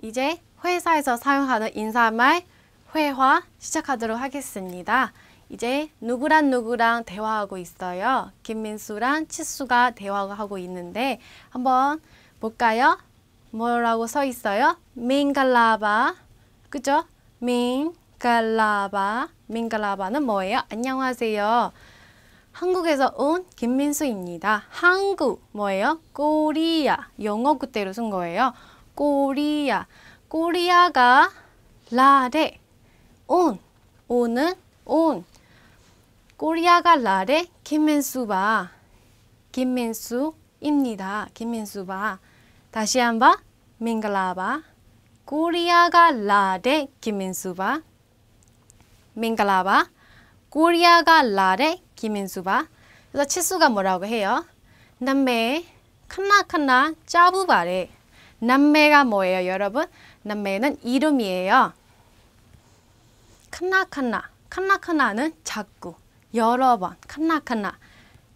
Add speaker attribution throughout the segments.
Speaker 1: 이제 회사에서 사용하는 인사말 회화 시작하도록 하겠습니다. 이제 누구랑 누구랑 대화하고 있어요. 김민수랑 치수가 대화하고 있는데 한번 볼까요? 뭐라고 써 있어요? 민갈라바 그죠? 민갈라바 민갈라바는 뭐예요? 안녕하세요. 한국에서 온 김민수입니다. 한국 뭐예요? 코리아 영어 그대로 쓴 거예요. 꼬리야. 꼬리야가 라레 온 오는 온 꼬리야가 라레 김민수바 김민수입니다. 김민수바 다시 한번 민글라바 꼬리야가 라레 김민수바 민글라바 꼬리야가 라레 김민수바 그래서 치수가 뭐라고 해요? 그 다음에 칸나칸나 짜부바레 남매가 뭐예요, 여러분? 남매는 이름이에요. 칸나칸나, 칸나칸나는 자꾸, 여러 번, 칸나칸나.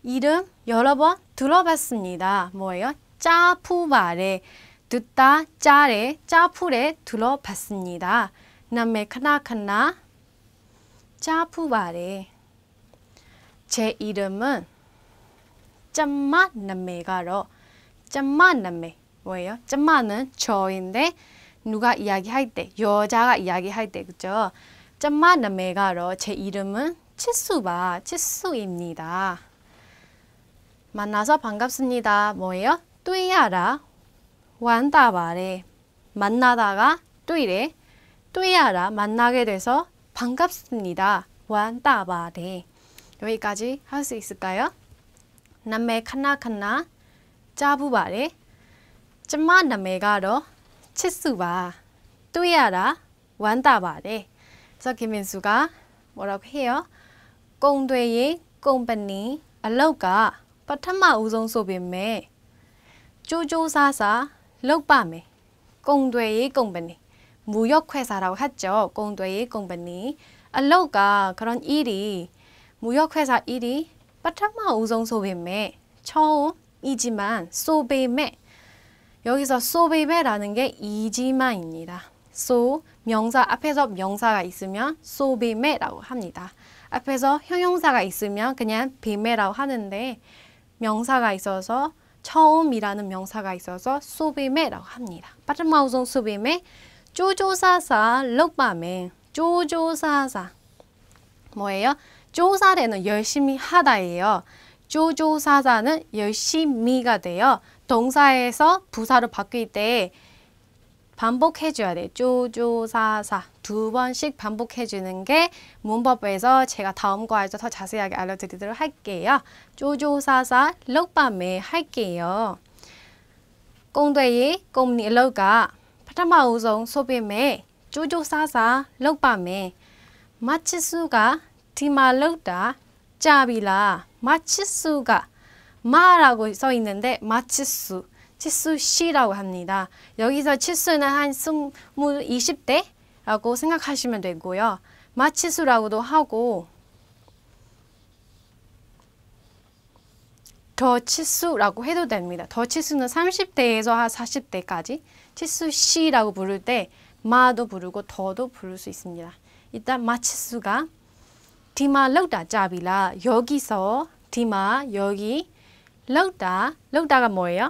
Speaker 1: 이름 여러 번 들어봤습니다. 뭐예요? 짜푸바레, 듣다, 짜레, 짜푸레 들어봤습니다. 남매 칸나칸나, 짜푸바레. 제 이름은 짠맛 남매가로, 짠맛 남매. 뭐예요? 짠마는 저인데 누가 이야기할 때 여자가 이야기할 때 그죠? 짠마 남매가로 제 이름은 치수바 치수입니다. 만나서 반갑습니다. 뭐예요? 뚜이야라 완다바레 만나다가 뚜이래 뚜이야라 만나게 돼서 반갑습니다. 완다바레 여기까지 할 수 있을까요? 남매 칸나칸나 짜부바레 ကျမနာမည်ကတော့ချစ်စုပါတွေ့ရတာဝမ်းသာပါတယ်ဇော့ကင်မင်စုကဘောတော့ခေရောကုံတွေရေးကုမ္ပဏီအလောက်ကပထမဦးဆုံးဆိုပေမဲ့ကြိုးကြိုးစားစားလုပ်ပါမယ်ကုံတွေရေးကုမ္ပဏီမူရော့ခွဲစားတာဟတ်ကြောကုံတွေရေးကုမ္ပဏီအလောက်ကခရွန်အီဒီမူရော့ခွဲစားအီဒီပထမဦးဆုံးဆိုပေမဲ့ချောင်းအီဂျီမန်ဆိုပေမဲ့ 여기서 so baby라는 게 이지만입니다. so 명사 앞에서 명사가 있으면 so baby라고 합니다. 앞에서 형용사가 있으면 그냥 baby라고 하는데 명사가 있어서 처음이라는 명사가 있어서 so baby라고 합니다. 빠른마우송 so baby 쪼조사사 럭밤에 쪼조사사 뭐예요? 조사래는 열심히 하다예요. 조조사자는 열심히가 되어 동사에서 부사로 바뀔 때 반복해줘야 돼. 쪼조사사 두 번씩 반복해주는 게 문법에서 제가 다음 과에서 더 자세하게 알려드리도록 할게요. 쪼조사사 럭밤에 할게요. 공대의 공리 럭가 파타마 우송 소비메 쪼조사사 럭밤에 마치수가 디마 럭다 짜비라 마치수가 마라고 써 있는데 마치수, 치수씨라고 합니다. 여기서 치수는 한 20, 20대라고 생각하시면 되고요. 마치수라고도 하고 더 치수라고 해도 됩니다. 더 치수는 30대에서 한 40대까지 치수씨라고 부를 때 마도 부르고 더도 부를 수 있습니다. 일단 마치수가 ဒီမှာလောက်တာကြပြီလားယောဂီဆောဒီမှာယောဂီလောက်တာလောက်တာက뭐예요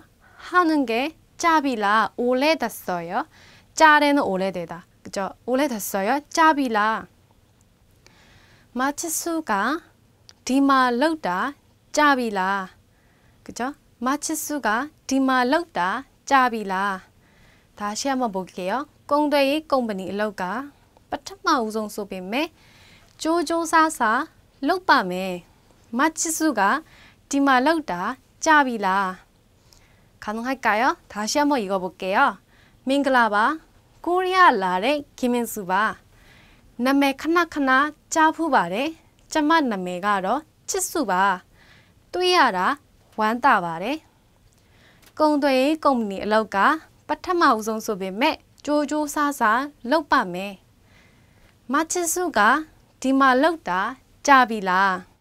Speaker 1: 하는게짜비라오래됐어요짜래는오래되다그죠오래됐어요짜비라마츠수가디마လောက်တာ짜비라그죠마츠수가디마လောက်တာ짜비라다시한번볼게요공대의컴퍼니얼럭가바텀마우송소비메ကြိုးကြိုးစားစားလုပ်ပါမယ်မချစ်စုကဒီမှာလောက်တာကြပြီလား가능할까요다시한번읽어볼게요민글라바코리아라의김민수바나메카나카나짜푸바레짜마나메가로치수바뜨야라완다바레공도의컴퍼니아럭가바타마우송소베메조조사사လုပ်ပါမယ်မချစ်စုကဒီမှာလောက်တာကြပြီလား